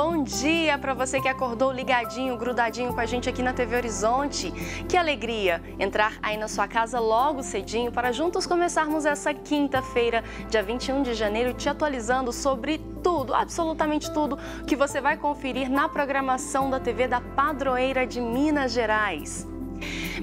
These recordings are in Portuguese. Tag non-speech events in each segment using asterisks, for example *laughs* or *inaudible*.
bom dia para você que acordou ligadinho, grudadinho com a gente aqui na TV Horizonte. Que alegria entrar aí na sua casa logo cedinho para juntos começarmos essa quinta-feira, dia 21 de janeiro, te atualizando sobre tudo, absolutamente tudo que você vai conferir na programação da TV da Padroeira de Minas Gerais.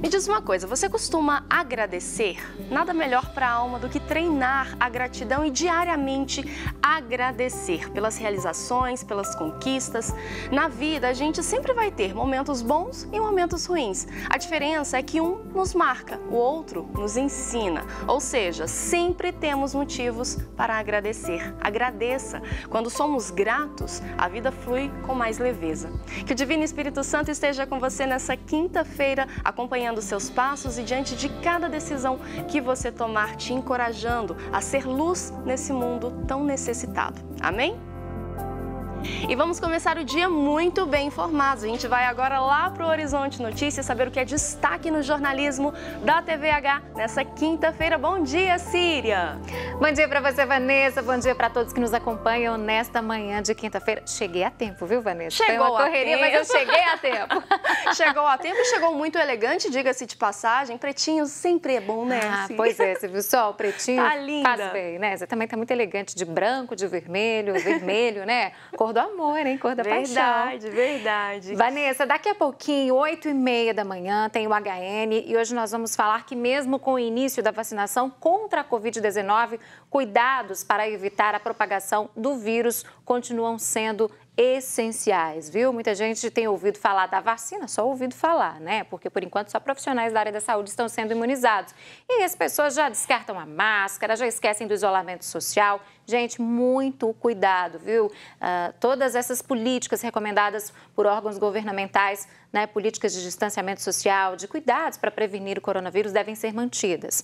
Me diz uma coisa, você costuma agradecer? Nada melhor para a alma do que treinar a gratidão e diariamente agradecer pelas realizações, pelas conquistas. Na vida, a gente sempre vai ter momentos bons e momentos ruins. A diferença é que um nos marca, o outro nos ensina. Ou seja, sempre temos motivos para agradecer. Agradeça. Quando somos gratos, a vida flui com mais leveza. Que o Divino Espírito Santo esteja com você nessa quinta-feira, acompanhando acompanhando seus passos e diante de cada decisão que você tomar, te encorajando a ser luz nesse mundo tão necessitado. Amém? E vamos começar o dia muito bem informados. A gente vai agora lá para o Horizonte Notícias saber o que é destaque no jornalismo da TVH nessa quinta-feira. Bom dia, Síria! Bom dia para você, Vanessa. Bom dia para todos que nos acompanham nesta manhã de quinta-feira. Cheguei a tempo, viu, Vanessa? Chegou a uma correria, tempo. mas eu cheguei a tempo. *laughs* chegou a tempo e chegou muito elegante, diga-se de passagem. Pretinho sempre é bom, né? Ah, pois é, você viu só? O pretinho tá linda. faz bem, né? Você também tá muito elegante de branco, de vermelho, vermelho, né? Cor do amor, hein? Cor da verdade, paixão. Verdade, verdade. Vanessa, daqui a pouquinho, 8 e meia da manhã, tem o HN e hoje nós vamos falar que mesmo com o início da vacinação contra a Covid-19, cuidados para evitar a propagação do vírus continuam sendo essenciais, viu? Muita gente tem ouvido falar da vacina, só ouvido falar, né? Porque por enquanto só profissionais da área da saúde estão sendo imunizados. E as pessoas já descartam a máscara, já esquecem do isolamento social. Gente, muito cuidado, viu? Uh, todas essas políticas recomendadas por órgãos governamentais né, políticas de distanciamento social, de cuidados para prevenir o coronavírus devem ser mantidas.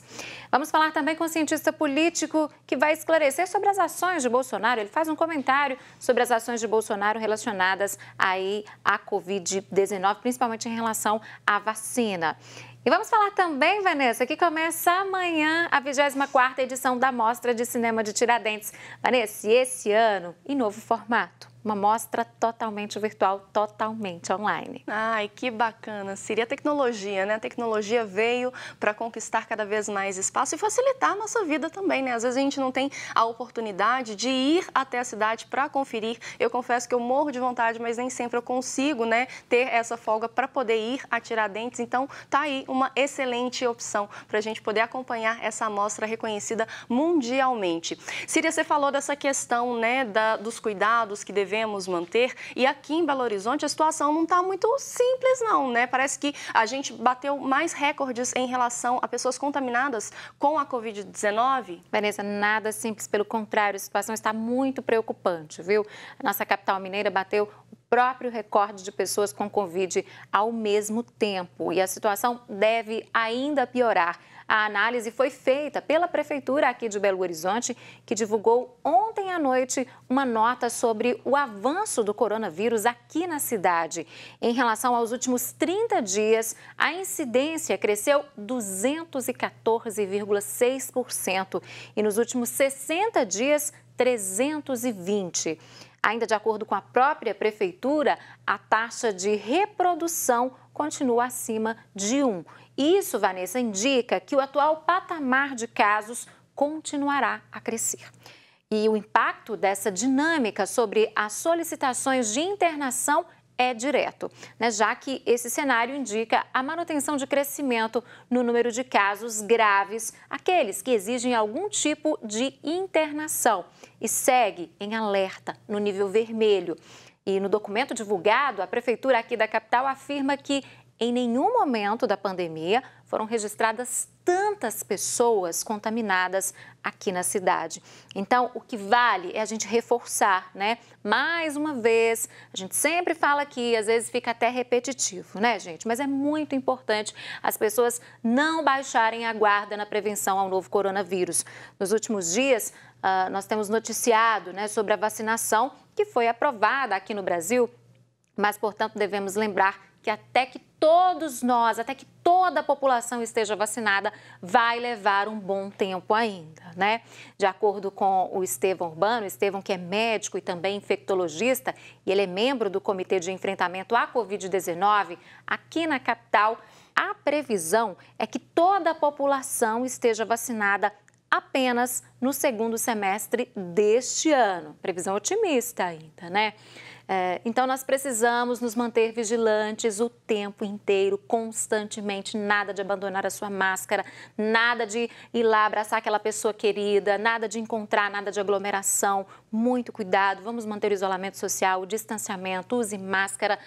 Vamos falar também com um cientista político que vai esclarecer sobre as ações de Bolsonaro. Ele faz um comentário sobre as ações de Bolsonaro relacionadas aí à Covid-19, principalmente em relação à vacina. E vamos falar também, Vanessa, que começa amanhã a 24ª edição da Mostra de Cinema de Tiradentes. Vanessa, esse ano em novo formato uma mostra totalmente virtual, totalmente online. Ai, que bacana. Seria tecnologia, né? A tecnologia veio para conquistar cada vez mais espaço e facilitar a nossa vida também, né? Às vezes a gente não tem a oportunidade de ir até a cidade para conferir. Eu confesso que eu morro de vontade, mas nem sempre eu consigo, né, ter essa folga para poder ir a Tiradentes. Então, tá aí uma excelente opção para a gente poder acompanhar essa amostra reconhecida mundialmente. Siria, você falou dessa questão, né, da, dos cuidados que deve devemos manter. E aqui em Belo Horizonte a situação não está muito simples, não, né? Parece que a gente bateu mais recordes em relação a pessoas contaminadas com a Covid-19. Vanessa, nada simples, pelo contrário, a situação está muito preocupante, viu? A nossa capital mineira bateu o próprio recorde de pessoas com Covid ao mesmo tempo. E a situação deve ainda piorar. A análise foi feita pela Prefeitura aqui de Belo Horizonte, que divulgou ontem à noite uma nota sobre o avanço do coronavírus aqui na cidade. Em relação aos últimos 30 dias, a incidência cresceu 214,6% e nos últimos 60 dias, 320. Ainda de acordo com a própria prefeitura, a taxa de reprodução continua acima de 1. Isso, Vanessa, indica que o atual patamar de casos continuará a crescer. E o impacto dessa dinâmica sobre as solicitações de internação é direto, né? já que esse cenário indica a manutenção de crescimento no número de casos graves, aqueles que exigem algum tipo de internação, e segue em alerta no nível vermelho. E no documento divulgado, a Prefeitura aqui da capital afirma que em nenhum momento da pandemia foram registradas tantas pessoas contaminadas aqui na cidade. Então, o que vale é a gente reforçar, né? Mais uma vez, a gente sempre fala aqui, às vezes fica até repetitivo, né, gente? Mas é muito importante as pessoas não baixarem a guarda na prevenção ao novo coronavírus. Nos últimos dias, ah, nós temos noticiado né, sobre a vacinação que foi aprovada aqui no Brasil, mas, portanto, devemos lembrar que até que todos nós, até que toda a população esteja vacinada, vai levar um bom tempo ainda, né? De acordo com o Estevão Urbano, Estevão que é médico e também infectologista, e ele é membro do Comitê de Enfrentamento à Covid-19 aqui na capital, a previsão é que toda a população esteja vacinada apenas no segundo semestre deste ano. Previsão otimista ainda, né? É, então, nós precisamos nos manter vigilantes o tempo inteiro, constantemente. Nada de abandonar a sua máscara, nada de ir lá abraçar aquela pessoa querida, nada de encontrar, nada de aglomeração. Muito cuidado, vamos manter o isolamento social, o distanciamento, use máscara.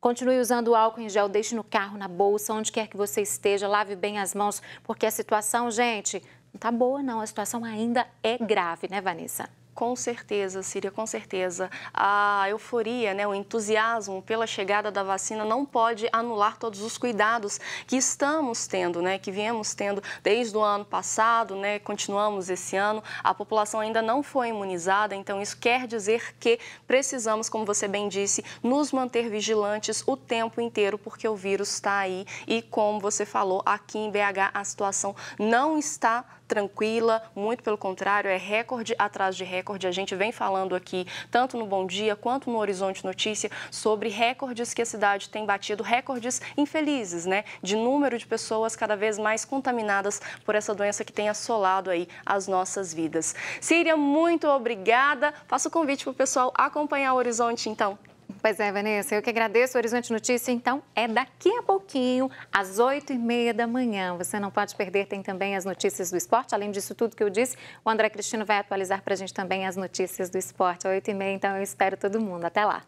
Continue usando álcool em gel, deixe no carro, na bolsa, onde quer que você esteja, lave bem as mãos, porque a situação, gente, não está boa, não. A situação ainda é grave, né, Vanessa? Com certeza, Síria, com certeza. A euforia, né, o entusiasmo pela chegada da vacina não pode anular todos os cuidados que estamos tendo, né, que viemos tendo desde o ano passado, né, continuamos esse ano. A população ainda não foi imunizada, então isso quer dizer que precisamos, como você bem disse, nos manter vigilantes o tempo inteiro, porque o vírus está aí e, como você falou, aqui em BH a situação não está tranquila, muito pelo contrário, é recorde atrás de recorde. A gente vem falando aqui, tanto no Bom Dia quanto no Horizonte Notícia, sobre recordes que a cidade tem batido, recordes infelizes, né? De número de pessoas cada vez mais contaminadas por essa doença que tem assolado aí as nossas vidas. Síria, muito obrigada. Faço o convite para o pessoal acompanhar o Horizonte, então. Pois é, Vanessa, eu que agradeço. O Horizonte Notícia, então, é daqui a pouquinho, às oito e meia da manhã. Você não pode perder, tem também as notícias do esporte. Além disso tudo que eu disse, o André Cristino vai atualizar para a gente também as notícias do esporte. Às oito e meia, então, eu espero todo mundo. Até lá.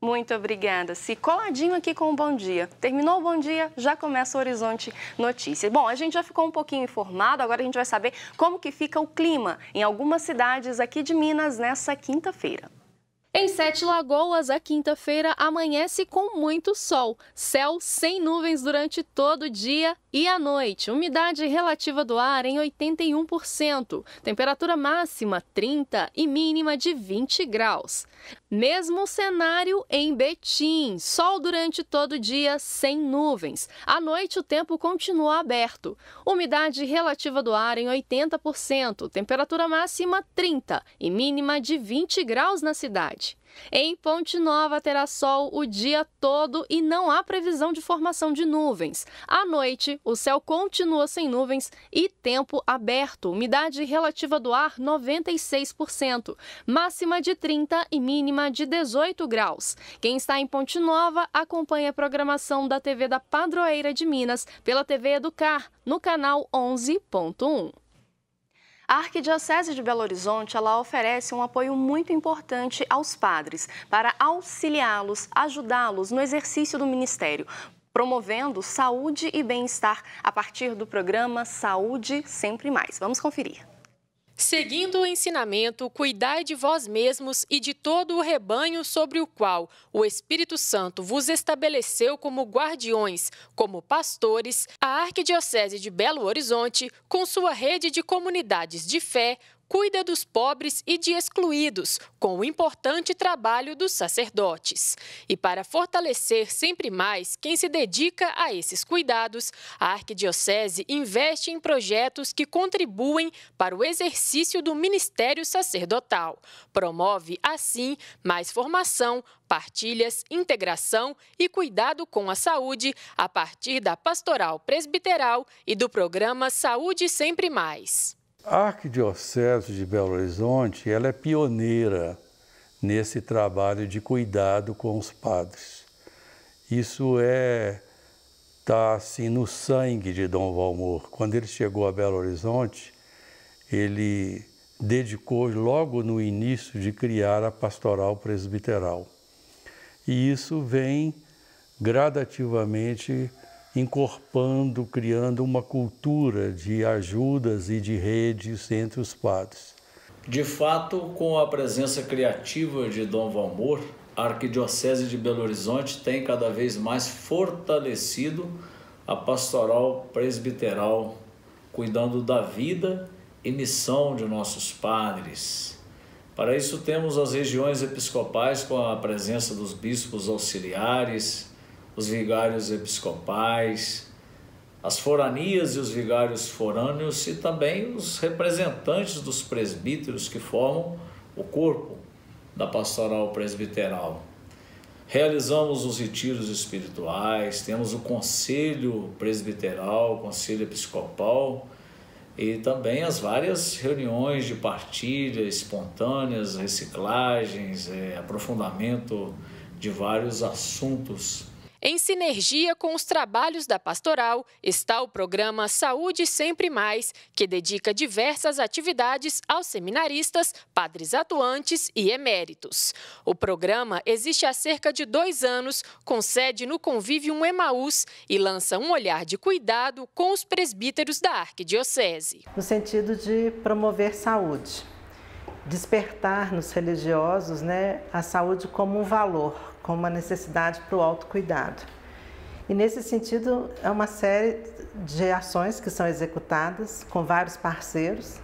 Muito obrigada. Se coladinho aqui com o Bom Dia. Terminou o Bom Dia, já começa o Horizonte Notícias. Bom, a gente já ficou um pouquinho informado, agora a gente vai saber como que fica o clima em algumas cidades aqui de Minas nessa quinta-feira. Em Sete Lagoas, a quinta-feira amanhece com muito sol, céu sem nuvens durante todo o dia e à noite, umidade relativa do ar em 81%, temperatura máxima 30 e mínima de 20 graus. Mesmo cenário em Betim, sol durante todo o dia sem nuvens. À noite o tempo continua aberto, umidade relativa do ar em 80%, temperatura máxima 30 e mínima de 20 graus na cidade cidade. Em Ponte Nova terá sol o dia todo e não há previsão de formação de nuvens. À noite, o céu continua sem nuvens e tempo aberto. Umidade relativa do ar 96%, máxima de 30 e mínima de 18 graus. Quem está em Ponte Nova acompanha a programação da TV da Padroeira de Minas pela TV Educar no canal 11.1. A Arquidiocese de Belo Horizonte ela oferece um apoio muito importante aos padres para auxiliá-los, ajudá-los no exercício do ministério promovendo saúde e bem-estar a partir do programa Saúde Sempre Mais. Vamos conferir. Seguindo o ensinamento, cuidai de vós mesmos e de todo o rebanho sobre o qual o Espírito Santo vos estabeleceu como guardiões, como pastores, a Arquidiocese de Belo Horizonte, com sua rede de comunidades de fé, cuida dos pobres e de excluídos, com o importante trabalho dos sacerdotes. E para fortalecer sempre mais quem se dedica a esses cuidados, a Arquidiocese investe em projetos que contribuem para o exercício do ministério sacerdotal. Promove, assim, mais formação, partilhas, integração e cuidado com a saúde a partir da pastoral presbiteral e do programa Saúde Sempre Mais. A Arquidiocese de Belo Horizonte ela é pioneira nesse trabalho de cuidado com os padres. Isso é está assim no sangue de Dom Valmor. Quando ele chegou a Belo Horizonte, ele dedicou logo no início de criar a pastoral presbiteral. E isso vem gradativamente incorporando, criando uma cultura de ajudas e de redes entre os padres. De fato, com a presença criativa de Dom Valmor, a Arquidiocese de Belo Horizonte tem cada vez mais fortalecido a pastoral presbiteral, cuidando da vida e missão de nossos padres. Para isso, temos as regiões episcopais com a presença dos bispos auxiliares, os vigários episcopais, as foranias e os vigários forâneos e também os representantes dos presbíteros que formam o corpo da pastoral presbiteral. Realizamos os retiros espirituais, temos o conselho presbiteral, o conselho episcopal e também as várias reuniões de partilha espontâneas, reciclagens, é, aprofundamento de vários assuntos em sinergia com os trabalhos da Pastoral, está o programa Saúde Sempre Mais, que dedica diversas atividades aos seminaristas, padres atuantes e eméritos. O programa existe há cerca de dois anos, com sede no um Emaús e lança um olhar de cuidado com os presbíteros da Arquidiocese. No sentido de promover saúde, despertar nos religiosos né, a saúde como um valor, como uma necessidade para o autocuidado. E nesse sentido, é uma série de ações que são executadas com vários parceiros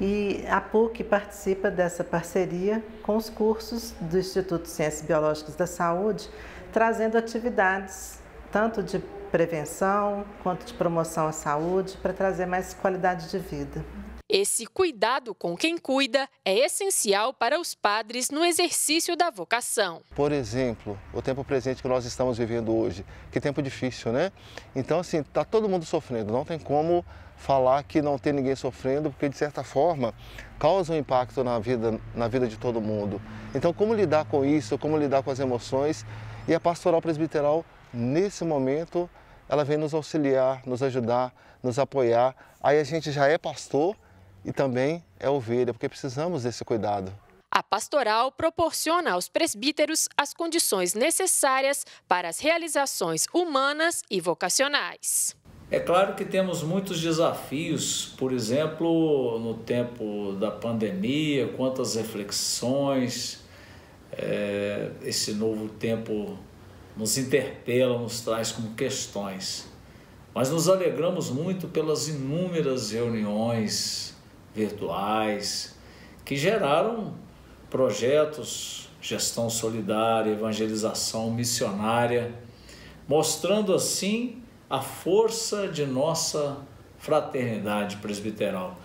e a PUC participa dessa parceria com os cursos do Instituto de Ciências Biológicas da Saúde, trazendo atividades tanto de prevenção quanto de promoção à saúde para trazer mais qualidade de vida. Esse cuidado com quem cuida é essencial para os padres no exercício da vocação. Por exemplo, o tempo presente que nós estamos vivendo hoje, que tempo difícil, né? Então, assim, está todo mundo sofrendo, não tem como falar que não tem ninguém sofrendo, porque de certa forma causa um impacto na vida, na vida de todo mundo. Então, como lidar com isso, como lidar com as emoções? E a pastoral presbiteral, nesse momento, ela vem nos auxiliar, nos ajudar, nos apoiar. Aí a gente já é pastor, e também é ovelha, porque precisamos desse cuidado. A pastoral proporciona aos presbíteros as condições necessárias para as realizações humanas e vocacionais. É claro que temos muitos desafios, por exemplo, no tempo da pandemia, quantas reflexões é, esse novo tempo nos interpela, nos traz como questões. Mas nos alegramos muito pelas inúmeras reuniões virtuais, que geraram projetos, gestão solidária, evangelização missionária, mostrando assim a força de nossa fraternidade presbiteral.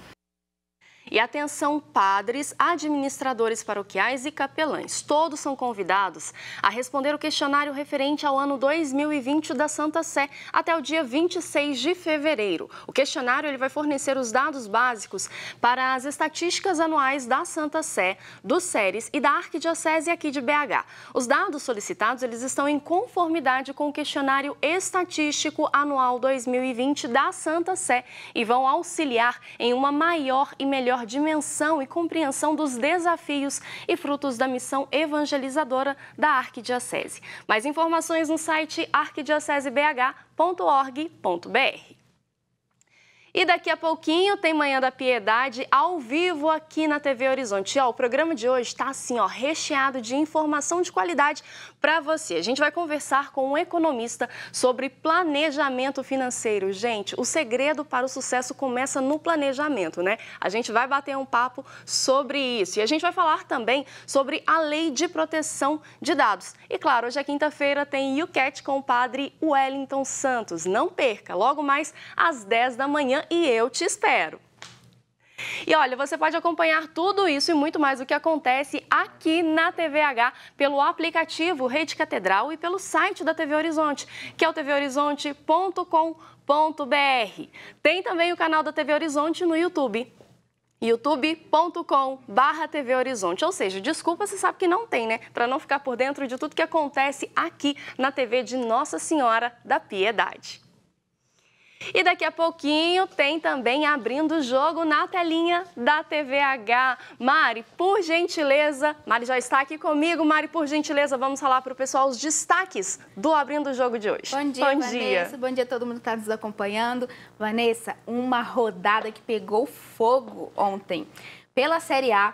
E atenção, padres, administradores paroquiais e capelães. Todos são convidados a responder o questionário referente ao ano 2020 da Santa Sé até o dia 26 de fevereiro. O questionário ele vai fornecer os dados básicos para as estatísticas anuais da Santa Sé, do SERES e da Arquidiocese aqui de BH. Os dados solicitados eles estão em conformidade com o questionário estatístico anual 2020 da Santa Sé e vão auxiliar em uma maior e melhor maior dimensão e compreensão dos desafios e frutos da missão evangelizadora da Arquidiocese. Mais informações no site arquidiocesebh.org.br. E daqui a pouquinho tem Manhã da Piedade ao vivo aqui na TV Horizonte. Ó, o programa de hoje está assim, ó, recheado de informação de qualidade para você. A gente vai conversar com um economista sobre planejamento financeiro. Gente, o segredo para o sucesso começa no planejamento, né? A gente vai bater um papo sobre isso. E a gente vai falar também sobre a Lei de Proteção de Dados. E claro, hoje é quinta-feira, tem YouCat com o padre Wellington Santos. Não perca, logo mais às 10 da manhã e eu te espero. E olha, você pode acompanhar tudo isso e muito mais o que acontece aqui na TVH pelo aplicativo Rede Catedral e pelo site da TV Horizonte, que é o tvhorizonte.com.br. Tem também o canal da TV Horizonte no YouTube youtube.com barra TV Horizonte. Ou seja, desculpa, você sabe que não tem, né? Para não ficar por dentro de tudo que acontece aqui na TV de Nossa Senhora da Piedade. E daqui a pouquinho tem também abrindo o jogo na telinha da TVH. Mari, por gentileza, Mari já está aqui comigo. Mari, por gentileza, vamos falar para o pessoal os destaques do Abrindo o Jogo de hoje. Bom dia, Bom Vanessa. Bom dia a todo mundo que está nos acompanhando. Vanessa, uma rodada que pegou fogo ontem. Pela Série A,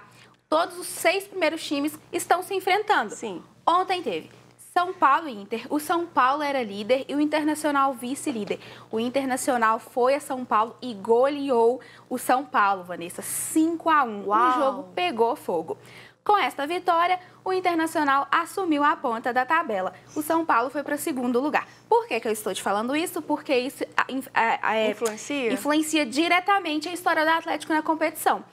todos os seis primeiros times estão se enfrentando. Sim. Ontem teve são Paulo e Inter. O São Paulo era líder e o Internacional vice-líder. O Internacional foi a São Paulo e goleou o São Paulo, Vanessa. 5 a 1 Uau. O jogo pegou fogo. Com esta vitória, o Internacional assumiu a ponta da tabela. O São Paulo foi para segundo lugar. Por que, que eu estou te falando isso? Porque isso é, é, influencia? influencia diretamente a história do Atlético na competição.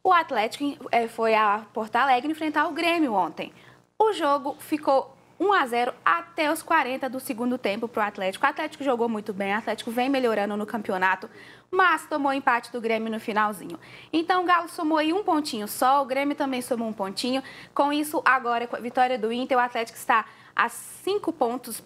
O Atlético eh, foi a Porto Alegre enfrentar o Grêmio ontem. O jogo ficou 1 a 0 até os 40 do segundo tempo para o Atlético. O Atlético jogou muito bem, o Atlético vem melhorando no campeonato, mas tomou empate do Grêmio no finalzinho. Então o Galo somou aí um pontinho só, o Grêmio também somou um pontinho. Com isso, agora, com a vitória do Inter, o Atlético está a cinco pontos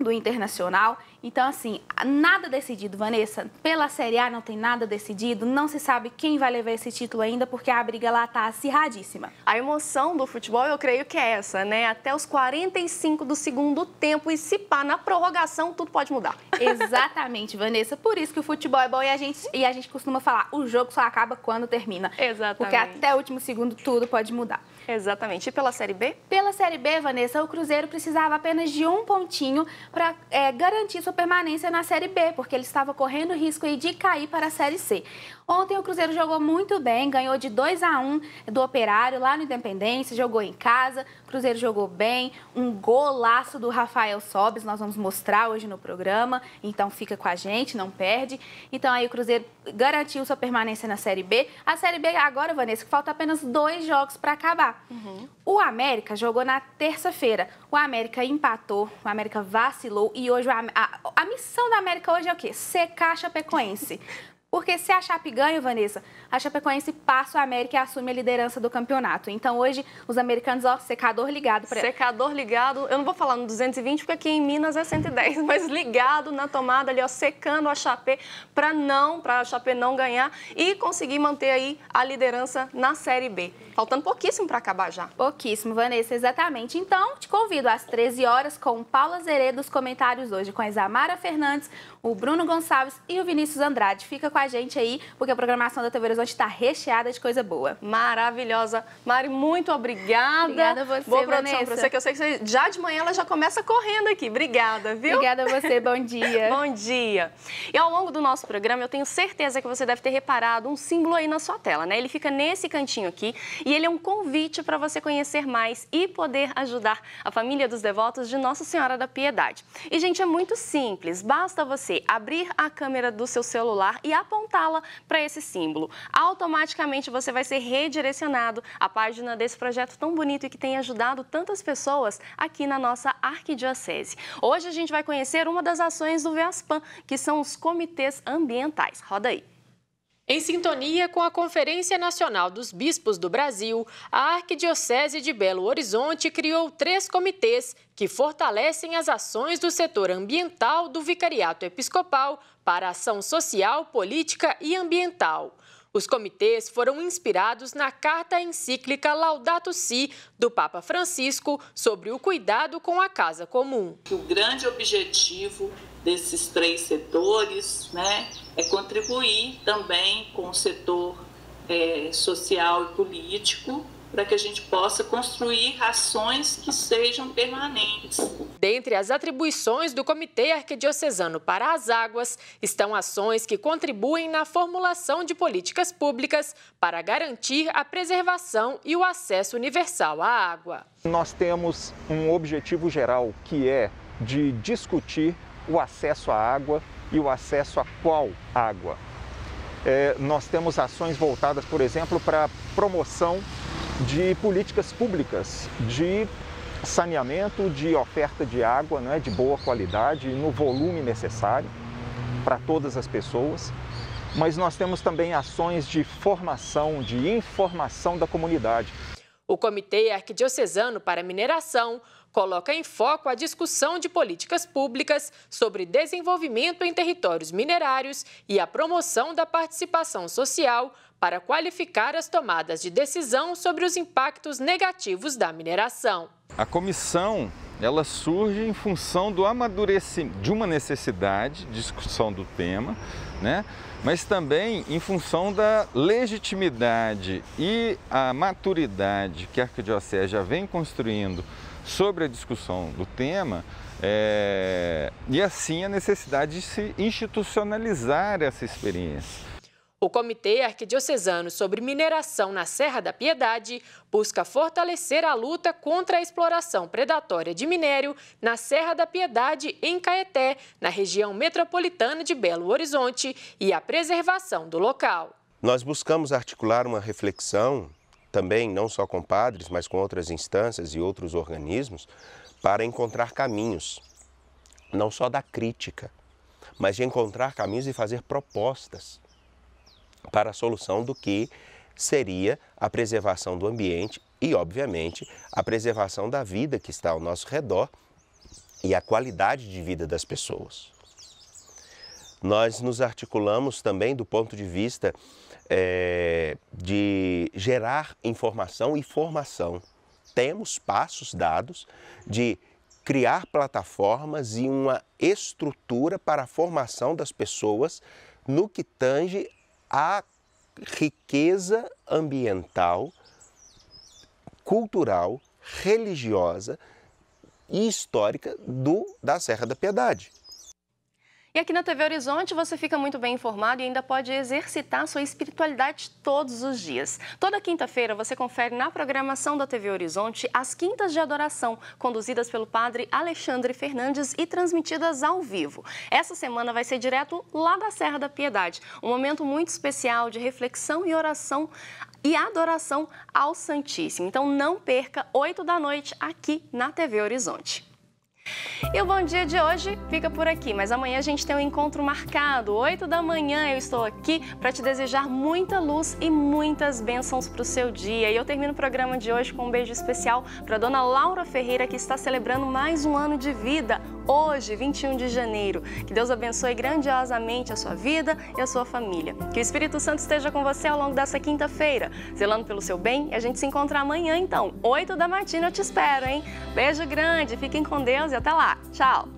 do Internacional. Então, assim, nada decidido, Vanessa. Pela Série A não tem nada decidido, não se sabe quem vai levar esse título ainda, porque a briga lá está acirradíssima. A emoção do futebol, eu creio que é essa, né? Até os 45 do segundo tempo e se pá, na prorrogação, tudo pode mudar. *laughs* Exatamente, Vanessa. Por isso que o futebol é bom e a gente, e a gente costuma falar, o jogo só acaba quando termina. Exatamente. Porque até o último segundo tudo pode mudar. Exatamente. E pela Série B? Pela Série B, Vanessa, o Cruzeiro precisava apenas de um pontinho para é, garantir sua permanência na Série B, porque ele estava correndo risco de cair para a Série C. Ontem o Cruzeiro jogou muito bem, ganhou de 2 a 1 do Operário lá no Independência, jogou em casa, Cruzeiro jogou bem, um golaço do Rafael Sobes, nós vamos mostrar hoje no programa, então fica com a gente, não perde. Então aí o Cruzeiro garantiu sua permanência na Série B. A Série B agora, Vanessa, que falta apenas dois jogos para acabar. Uhum. O América jogou na terça-feira. O América empatou, o América vacilou e hoje a, a, a missão da América hoje é o quê? Secar Chapecoense. *laughs* Porque se a Chape ganha, Vanessa, a Chapecoense passa o América e assume a liderança do campeonato. Então hoje os americanos, ó, secador ligado. Pra... Secador ligado, eu não vou falar no 220 porque aqui em Minas é 110, *laughs* mas ligado na tomada ali, ó, secando a Chape para não, para a Chape não ganhar e conseguir manter aí a liderança na Série B. Faltando pouquíssimo para acabar já. Pouquíssimo, Vanessa, exatamente. Então te convido às 13 horas com Paula Zeredo dos comentários hoje com a Isamara Fernandes, o Bruno Gonçalves e o Vinícius Andrade. Fica com a gente aí, porque a programação da TV Horizonte está recheada de coisa boa. Maravilhosa. Mari, muito obrigada. Obrigada a você, Boa produção Vanessa. pra você, que eu sei que você, já de manhã ela já começa correndo aqui. Obrigada, viu? Obrigada a você, bom *laughs* dia. bom dia. E ao longo do nosso programa, eu tenho certeza que você deve ter reparado um símbolo aí na sua tela, né? Ele fica nesse cantinho aqui e ele é um convite para você conhecer mais e poder ajudar a família dos devotos de Nossa Senhora da Piedade. E, gente, é muito simples. Basta você você abrir a câmera do seu celular e apontá-la para esse símbolo. Automaticamente você vai ser redirecionado à página desse projeto tão bonito e que tem ajudado tantas pessoas aqui na nossa arquidiocese. Hoje a gente vai conhecer uma das ações do VEASPAN, que são os comitês ambientais. Roda aí. Em sintonia com a Conferência Nacional dos Bispos do Brasil, a Arquidiocese de Belo Horizonte criou três comitês que fortalecem as ações do setor ambiental do Vicariato Episcopal para ação social, política e ambiental. Os comitês foram inspirados na carta encíclica Laudato Si do Papa Francisco sobre o cuidado com a casa comum. O grande objetivo desses três setores, né, é contribuir também com o setor é, social e político para que a gente possa construir ações que sejam permanentes. Dentre as atribuições do Comitê Arquidiocesano para as Águas estão ações que contribuem na formulação de políticas públicas para garantir a preservação e o acesso universal à água. Nós temos um objetivo geral que é de discutir o acesso à água e o acesso a qual água. É, nós temos ações voltadas, por exemplo, para a promoção de políticas públicas de saneamento, de oferta de água né, de boa qualidade, no volume necessário para todas as pessoas. Mas nós temos também ações de formação, de informação da comunidade. O Comitê Arquidiocesano para Mineração coloca em foco a discussão de políticas públicas sobre desenvolvimento em territórios minerários e a promoção da participação social para qualificar as tomadas de decisão sobre os impactos negativos da mineração. A comissão ela surge em função do amadurecimento de uma necessidade, discussão do tema, né? mas também em função da legitimidade e a maturidade que a arquidiocese já vem construindo sobre a discussão do tema é... e assim a necessidade de se institucionalizar essa experiência. O Comitê Arquidiocesano sobre Mineração na Serra da Piedade busca fortalecer a luta contra a exploração predatória de minério na Serra da Piedade, em Caeté, na região metropolitana de Belo Horizonte, e a preservação do local. Nós buscamos articular uma reflexão, também não só com padres, mas com outras instâncias e outros organismos, para encontrar caminhos, não só da crítica, mas de encontrar caminhos e fazer propostas para a solução do que seria a preservação do ambiente e, obviamente, a preservação da vida que está ao nosso redor e a qualidade de vida das pessoas. Nós nos articulamos também do ponto de vista é, de gerar informação e formação. Temos passos dados de criar plataformas e uma estrutura para a formação das pessoas no que tange a riqueza ambiental, cultural, religiosa e histórica do, da Serra da Piedade. E aqui na TV Horizonte você fica muito bem informado e ainda pode exercitar sua espiritualidade todos os dias. Toda quinta-feira você confere na programação da TV Horizonte as quintas de adoração, conduzidas pelo padre Alexandre Fernandes e transmitidas ao vivo. Essa semana vai ser direto lá da Serra da Piedade, um momento muito especial de reflexão e oração e adoração ao Santíssimo. Então não perca, 8 da noite, aqui na TV Horizonte. E o Bom Dia de hoje fica por aqui, mas amanhã a gente tem um encontro marcado. 8 da manhã eu estou aqui para te desejar muita luz e muitas bênçãos para o seu dia. E eu termino o programa de hoje com um beijo especial para dona Laura Ferreira, que está celebrando mais um ano de vida hoje, 21 de janeiro. Que Deus abençoe grandiosamente a sua vida e a sua família. Que o Espírito Santo esteja com você ao longo dessa quinta-feira, zelando pelo seu bem. E a gente se encontra amanhã, então, 8 da matina, eu te espero, hein? Beijo grande, fiquem com Deus e até lá. Tchau!